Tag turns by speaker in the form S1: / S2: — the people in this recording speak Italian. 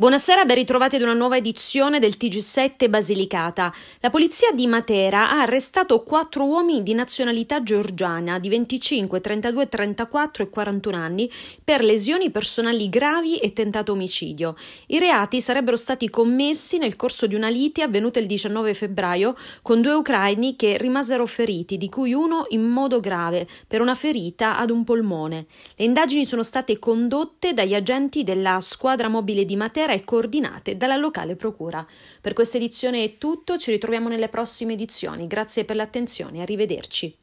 S1: Buonasera, ben ritrovati ad una nuova edizione del TG7 Basilicata. La polizia di Matera ha arrestato quattro uomini di nazionalità georgiana di 25, 32, 34 e 41 anni per lesioni personali gravi e tentato omicidio. I reati sarebbero stati commessi nel corso di una lite avvenuta il 19 febbraio con due ucraini che rimasero feriti, di cui uno in modo grave per una ferita ad un polmone. Le indagini sono state condotte dagli agenti della squadra mobile di Matera Matera e coordinate dalla locale procura. Per questa edizione è tutto, ci ritroviamo nelle prossime edizioni. Grazie per l'attenzione, arrivederci.